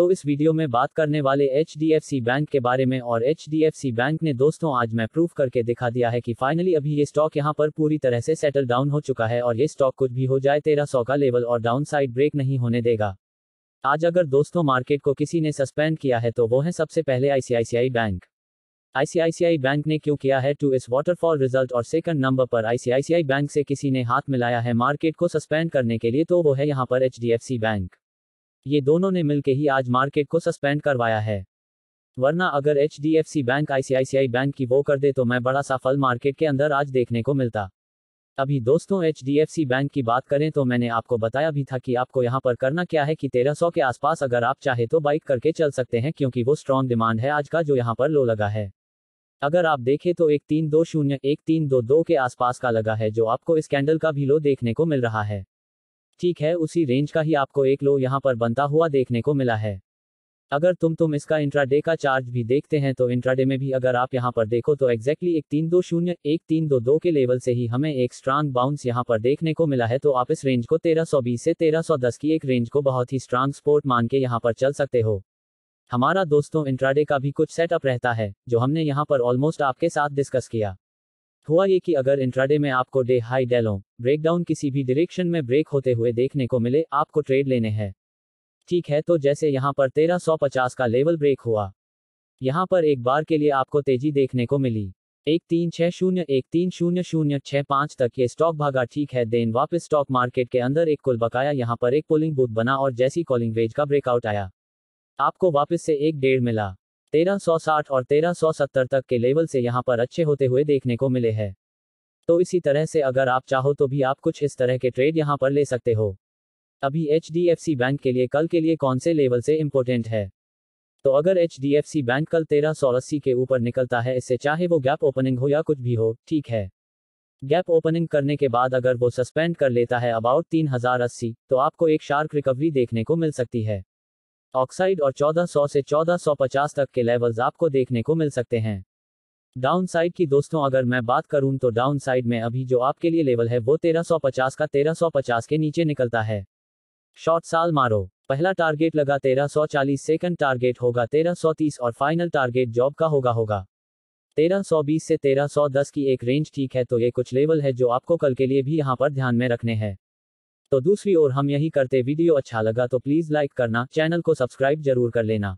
तो इस वीडियो में बात करने वाले एच बैंक के बारे में और एच बैंक ने दोस्तों आज मैं प्रूफ करके दिखा दिया है कि फाइनली अभी ये स्टॉक यहाँ पर पूरी तरह से सेटल डाउन हो चुका है और ये स्टॉक कुछ भी हो जाए तेरह का लेवल और डाउन साइड ब्रेक नहीं होने देगा आज अगर दोस्तों मार्केट को किसी ने सस्पेंड किया है तो वो है सबसे पहले आईसीआईसीआई बैंक आईसीआईसीआई बैंक ने क्यों किया है टू इस वाटरफॉल रिजल्ट और सेकंड नंबर पर आईसीआईसीआई बैंक से किसी ने हाथ मिलाया है मार्केट को सस्पेंड करने के लिए तो वो है यहाँ पर एच बैंक ये दोनों ने मिलकर ही आज मार्केट को सस्पेंड करवाया है वरना अगर एच बैंक आईसीआईसीआई बैंक की वो कर दे तो मैं बड़ा सा फल मार्केट के अंदर आज देखने को मिलता अभी दोस्तों एच बैंक की बात करें तो मैंने आपको बताया भी था कि आपको यहाँ पर करना क्या है कि 1300 के आसपास अगर आप चाहे तो बाइक करके चल सकते हैं क्योंकि वो स्ट्रॉन्ग डिमांड है आज का जो यहाँ पर लो लगा है अगर आप देखें तो एक तीन दो शून्य एक तीन दो दो के आसपास का लगा है जो आपको इस कैंडल का भी लो देखने को मिल रहा है ठीक है उसी रेंज का ही आपको एक लो यहाँ पर बनता हुआ देखने को मिला है अगर तुम तुम इसका इंट्राडे का चार्ज भी देखते हैं तो इंट्राडे में भी अगर आप यहाँ पर देखो तो एग्जैक्टली एक तीन दो शून्य एक तीन दो दो के लेवल से ही हमें एक स्ट्रांग बाउंस यहाँ पर देखने को मिला है तो आप इस रेंज को 1320 से 1310 की एक रेंज को बहुत ही स्ट्रांग स्पोर्ट मान के यहाँ पर चल सकते हो हमारा दोस्तों इंट्राडे का भी कुछ सेटअप रहता है जो हमने यहाँ पर ऑलमोस्ट आपके साथ डिस्कस किया हुआ ये कि अगर इंट्राडे में आपको डे हाई डेलो ब्रेकडाउन किसी भी डायरेक्शन में ब्रेक होते हुए देखने को मिले आपको ट्रेड लेने हैं ठीक है तो जैसे यहाँ पर 1350 का लेवल ब्रेक हुआ यहाँ पर एक बार के लिए आपको तेजी देखने को मिली एक तीन छः शून्य एक तीन शून्य शून्य छः पाँच तक ये स्टॉक भागा ठीक है देन वापस स्टॉक मार्केट के अंदर एक कुल बकाया यहाँ पर एक पोलिंग बूथ बना और जैसी कॉलिंग वेज का ब्रेकआउट आया आपको वापस से एक डेढ़ मिला 1360 और 1370 तक के लेवल से यहाँ पर अच्छे होते हुए देखने को मिले हैं तो इसी तरह से अगर आप चाहो तो भी आप कुछ इस तरह के ट्रेड यहाँ पर ले सकते हो अभी एच बैंक के लिए कल के लिए कौन से लेवल से इम्पोर्टेंट है तो अगर एच बैंक कल तेरह सौ अस्सी के ऊपर निकलता है इससे चाहे वो गैप ओपनिंग हो या कुछ भी हो ठीक है गैप ओपनिंग करने के बाद अगर वो सस्पेंड कर लेता है अबाउट तीन हजार अस्सी तो आपको एक शार्क रिकवरी देखने को मिल सकती है ऑक्साइड और 1400 से 1450 तक के लेवल्स आपको देखने को मिल सकते हैं डाउनसाइड की दोस्तों अगर मैं बात करूं तो डाउनसाइड में अभी जो आपके लिए लेवल है वो 1350 का 1350 के नीचे निकलता है शॉर्ट साल मारो पहला टारगेट लगा 1340 सेकंड टारगेट होगा 1330 और फाइनल टारगेट जॉब का होगा होगा 1320 से 1310 की एक रेंज ठीक है तो ये कुछ लेवल है जो आपको कल के लिए भी यहाँ पर ध्यान में रखने हैं तो दूसरी ओर हम यही करते वीडियो अच्छा लगा तो प्लीज लाइक करना चैनल को सब्सक्राइब जरूर कर लेना